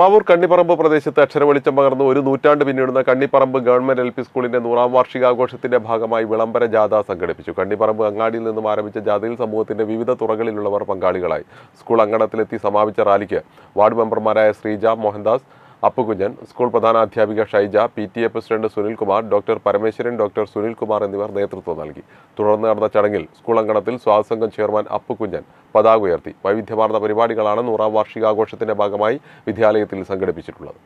മാവൂർ കണ്ണിപ്പറമ്പ് പ്രദേശത്ത് അക്ഷരവെളിച്ചം പകർന്ന് ഒരു നൂറ്റാണ്ട് പിന്നിടുന്ന കണ്ണിപ്പറമ്പ് ഗവൺമെന്റ് എൽ പി സ്കൂളിന്റെ നൂറാം വാർഷികാഘോഷത്തിന്റെ ഭാഗമായി വിളംബര ജാഥ സംഘടിപ്പിച്ചു കണ്ണിപ്പറമ്പ് അങ്ങാടിയിൽ നിന്നും ആരംഭിച്ച ജാഥയിൽ സമൂഹത്തിന്റെ വിവിധ തുറകളിലുള്ളവർ പങ്കാളികളായി സ്കൂൾ അങ്കണത്തിലെത്തി സമാപിച്ച റാലിക്ക് വാർഡ് മെമ്പർമാരായ ശ്രീജ മോഹൻദാസ് അപ്പുകുഞ്ഞൻ സ്കൂൾ പ്രധാനാധ്യാപിക Shaija P T A president Sunilkumar doctor Parameswaran doctor Sunilkumar എന്നിവർ നേതൃത്വം നൽകി തുടർന്ന് നടന്ന ചടങ്ങിൽ സ്കൂൾ അങ്കണത്തിൽ സ്വാതസംഘം ചെയർമാൻ അപ്പുകുഞ്ഞൻ പതാക ഉയർത്തി വൈവിധ്യമാർന്ന പരിപാടികളാണ് നൂറാം വാർഷികാഘോഷത്തിന്റെ ഭാഗമായി വിദ്യാലയത്തിൽ സംഘടിപ്പിച്ചിട്ടുള്ളത്